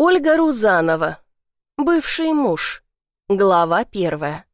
Ольга Рузанова. Бывший муж. Глава первая.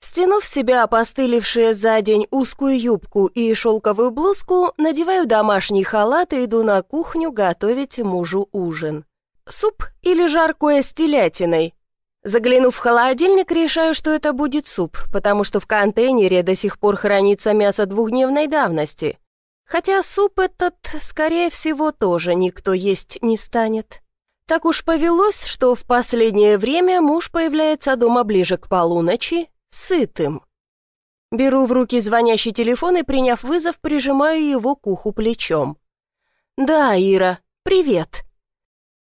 Стянув себя опостылевшие за день узкую юбку и шелковую блузку, надеваю домашний халат и иду на кухню готовить мужу ужин. Суп или жаркое с телятиной. Заглянув в холодильник, решаю, что это будет суп, потому что в контейнере до сих пор хранится мясо двухдневной давности. Хотя суп этот, скорее всего, тоже никто есть не станет. Так уж повелось, что в последнее время муж появляется дома ближе к полуночи, сытым. Беру в руки звонящий телефон и, приняв вызов, прижимаю его к уху плечом. «Да, Ира, привет».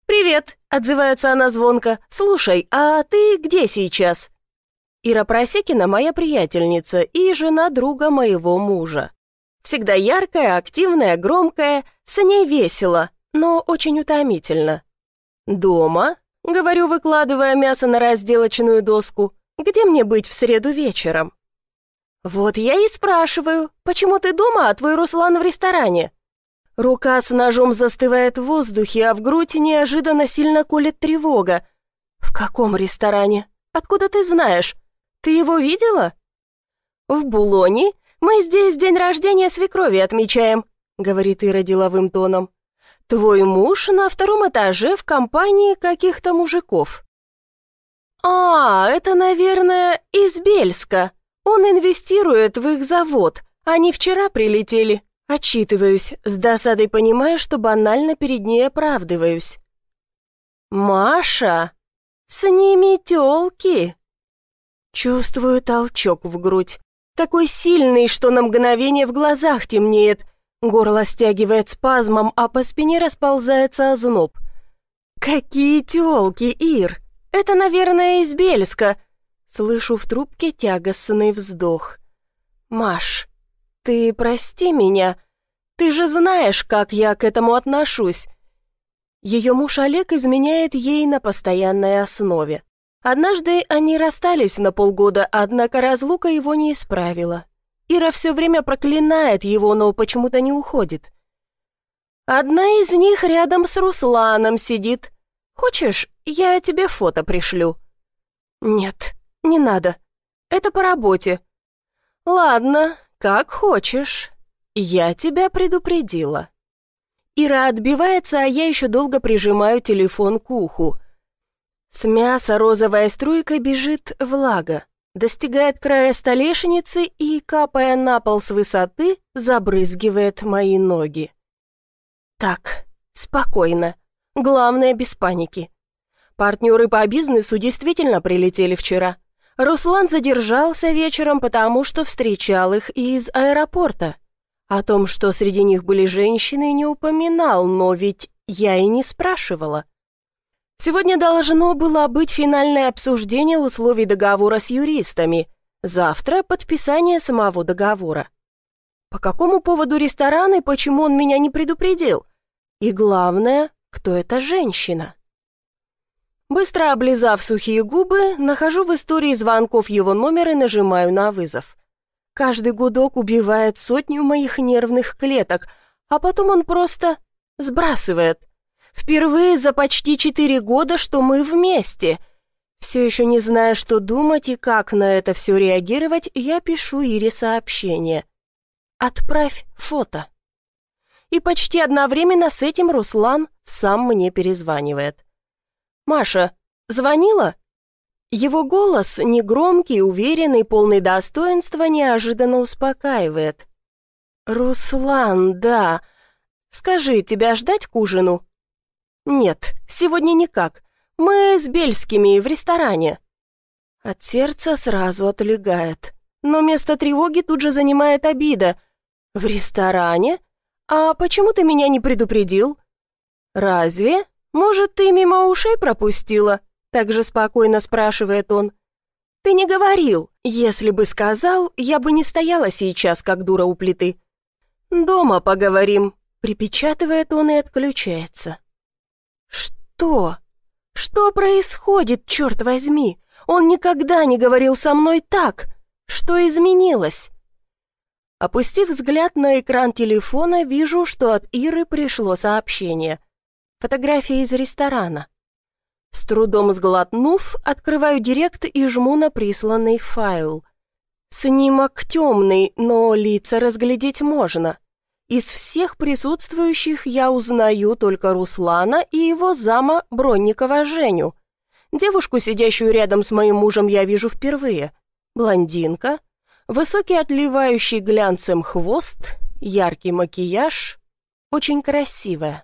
«Привет», — отзывается она звонко. «Слушай, а ты где сейчас?» Ира Просекина моя приятельница и жена друга моего мужа. Всегда яркая, активная, громкая, с ней весело, но очень утомительно. «Дома?» — говорю, выкладывая мясо на разделочную доску. «Где мне быть в среду вечером?» «Вот я и спрашиваю, почему ты дома, а твой Руслан в ресторане?» Рука с ножом застывает в воздухе, а в грудь неожиданно сильно колет тревога. «В каком ресторане? Откуда ты знаешь? Ты его видела?» «В Булоне. Мы здесь день рождения свекрови отмечаем», — говорит Ира деловым тоном. Твой муж на втором этаже в компании каких-то мужиков». «А, это, наверное, из Бельска. Он инвестирует в их завод. Они вчера прилетели. Отчитываюсь, с досадой понимая, что банально перед ней оправдываюсь». «Маша, с ними тёлки!» Чувствую толчок в грудь. Такой сильный, что на мгновение в глазах темнеет. Горло стягивает спазмом, а по спине расползается озноб. «Какие тёлки, Ир! Это, наверное, из Бельска!» Слышу в трубке тягостный вздох. «Маш, ты прости меня. Ты же знаешь, как я к этому отношусь. Ее муж Олег изменяет ей на постоянной основе. Однажды они расстались на полгода, однако разлука его не исправила. Ира все время проклинает его, но почему-то не уходит. Одна из них рядом с Русланом сидит. Хочешь, я тебе фото пришлю? Нет, не надо. Это по работе. Ладно, как хочешь. Я тебя предупредила. Ира отбивается, а я еще долго прижимаю телефон к уху. С мяса розовая струйка бежит влага достигает края столешницы и, капая на пол с высоты, забрызгивает мои ноги. Так, спокойно. Главное, без паники. Партнеры по бизнесу действительно прилетели вчера. Руслан задержался вечером, потому что встречал их из аэропорта. О том, что среди них были женщины, не упоминал, но ведь я и не спрашивала. Сегодня должно было быть финальное обсуждение условий договора с юристами, завтра подписание самого договора. По какому поводу ресторан и почему он меня не предупредил? И главное, кто эта женщина? Быстро облизав сухие губы, нахожу в истории звонков его номер и нажимаю на вызов. Каждый гудок убивает сотню моих нервных клеток, а потом он просто сбрасывает – Впервые за почти четыре года, что мы вместе. Все еще не зная, что думать и как на это все реагировать, я пишу Ире сообщение. «Отправь фото». И почти одновременно с этим Руслан сам мне перезванивает. «Маша, звонила?» Его голос, негромкий, уверенный, полный достоинства, неожиданно успокаивает. «Руслан, да. Скажи, тебя ждать к ужину?» «Нет, сегодня никак. Мы с Бельскими в ресторане». От сердца сразу отлегает. Но место тревоги тут же занимает обида. «В ресторане? А почему ты меня не предупредил?» «Разве? Может, ты мимо ушей пропустила?» Так же спокойно спрашивает он. «Ты не говорил. Если бы сказал, я бы не стояла сейчас, как дура у плиты». «Дома поговорим», — припечатывает он и отключается. «Что? Что происходит, черт возьми? Он никогда не говорил со мной так! Что изменилось?» Опустив взгляд на экран телефона, вижу, что от Иры пришло сообщение. Фотография из ресторана. С трудом сглотнув, открываю директ и жму на присланный файл. Снимок темный, но лица разглядеть можно. Из всех присутствующих я узнаю только Руслана и его зама Бронникова Женю. Девушку, сидящую рядом с моим мужем, я вижу впервые. Блондинка, высокий отливающий глянцем хвост, яркий макияж, очень красивая.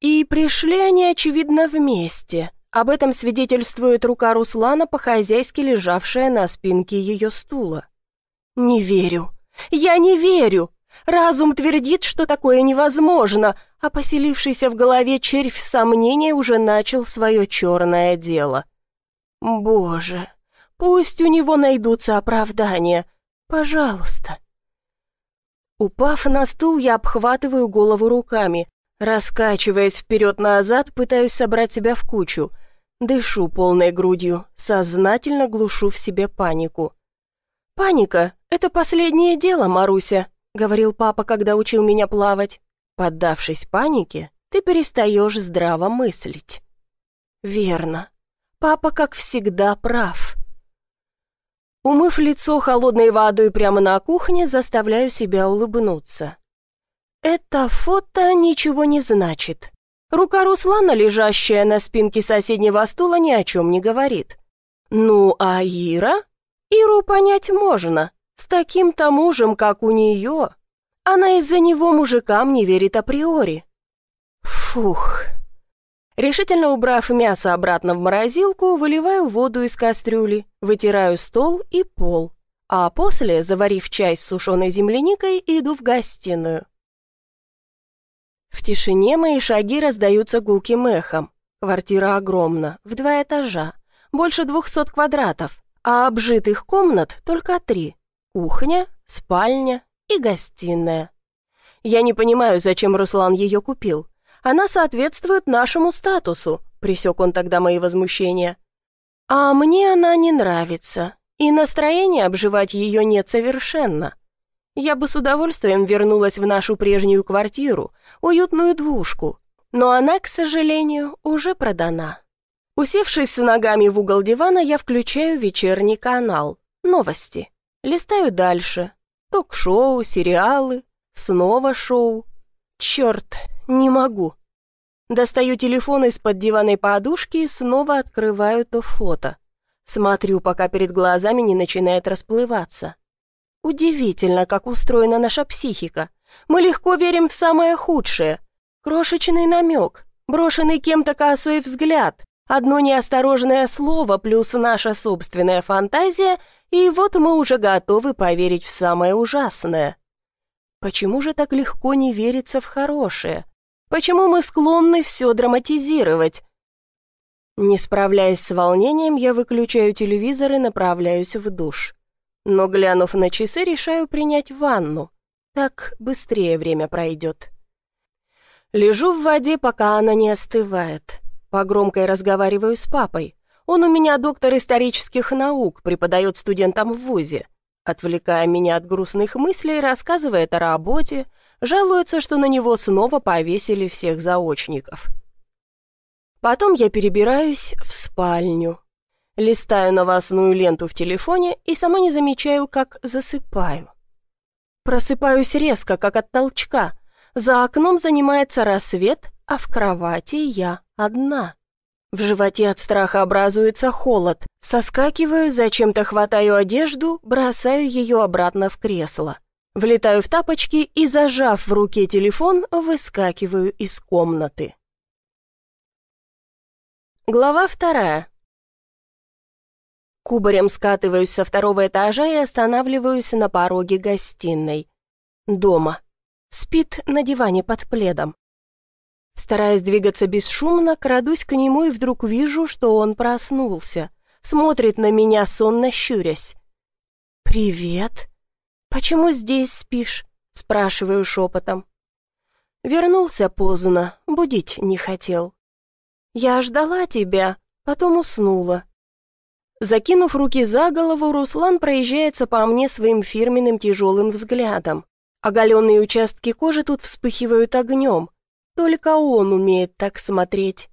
И пришли они, очевидно, вместе. Об этом свидетельствует рука Руслана, по-хозяйски лежавшая на спинке ее стула. «Не верю. Я не верю. Разум твердит, что такое невозможно, а поселившийся в голове червь сомнения уже начал свое черное дело. Боже, пусть у него найдутся оправдания. Пожалуйста. Упав на стул, я обхватываю голову руками. Раскачиваясь вперед-назад, пытаюсь собрать себя в кучу. Дышу полной грудью, сознательно глушу в себе панику. «Паника — это последнее дело, Маруся», — говорил папа, когда учил меня плавать. «Поддавшись панике, ты перестаешь здраво мыслить». «Верно. Папа, как всегда, прав». Умыв лицо холодной водой прямо на кухне, заставляю себя улыбнуться. Это фото ничего не значит. Рука Руслана, лежащая на спинке соседнего стула, ни о чем не говорит. Ну, а Ира? Иру понять можно. С таким-то мужем, как у нее, она из-за него мужикам не верит априори. Фух. Решительно убрав мясо обратно в морозилку, выливаю воду из кастрюли, вытираю стол и пол, а после, заварив чай с сушеной земляникой, иду в гостиную. В тишине мои шаги раздаются гулким эхом. Квартира огромна, в два этажа, больше двухсот квадратов, а обжитых комнат только три. Кухня, спальня и гостиная. Я не понимаю, зачем Руслан ее купил. Она соответствует нашему статусу, пресек он тогда мои возмущения. А мне она не нравится, и настроения обживать ее нет совершенно. Я бы с удовольствием вернулась в нашу прежнюю квартиру, уютную двушку, но она, к сожалению, уже продана. Усевшись с ногами в угол дивана, я включаю вечерний канал. Новости. Листаю дальше. Ток-шоу, сериалы, снова шоу. Черт, не могу. Достаю телефон из-под диванной подушки и снова открываю то фото. Смотрю, пока перед глазами не начинает расплываться. Удивительно, как устроена наша психика. Мы легко верим в самое худшее. Крошечный намек, брошенный кем-то косой взгляд, одно неосторожное слово плюс наша собственная фантазия — и вот мы уже готовы поверить в самое ужасное. Почему же так легко не верится в хорошее? Почему мы склонны все драматизировать? Не справляясь с волнением, я выключаю телевизор и направляюсь в душ. Но, глянув на часы, решаю принять ванну. Так быстрее время пройдет. Лежу в воде, пока она не остывает. Погромко и разговариваю с папой. Он у меня доктор исторических наук, преподает студентам в ВУЗе. Отвлекая меня от грустных мыслей, рассказывает о работе, жалуется, что на него снова повесили всех заочников. Потом я перебираюсь в спальню. Листаю новостную ленту в телефоне и сама не замечаю, как засыпаю. Просыпаюсь резко, как от толчка. За окном занимается рассвет, а в кровати я одна. В животе от страха образуется холод. Соскакиваю, зачем-то хватаю одежду, бросаю ее обратно в кресло. Влетаю в тапочки и, зажав в руке телефон, выскакиваю из комнаты. Глава вторая. Кубарем скатываюсь со второго этажа и останавливаюсь на пороге гостиной. Дома. Спит на диване под пледом. Стараясь двигаться бесшумно, крадусь к нему и вдруг вижу, что он проснулся. Смотрит на меня, сонно щурясь. «Привет. Почему здесь спишь?» — спрашиваю шепотом. Вернулся поздно, будить не хотел. «Я ждала тебя, потом уснула». Закинув руки за голову, Руслан проезжается по мне своим фирменным тяжелым взглядом. Оголенные участки кожи тут вспыхивают огнем. Только он умеет так смотреть.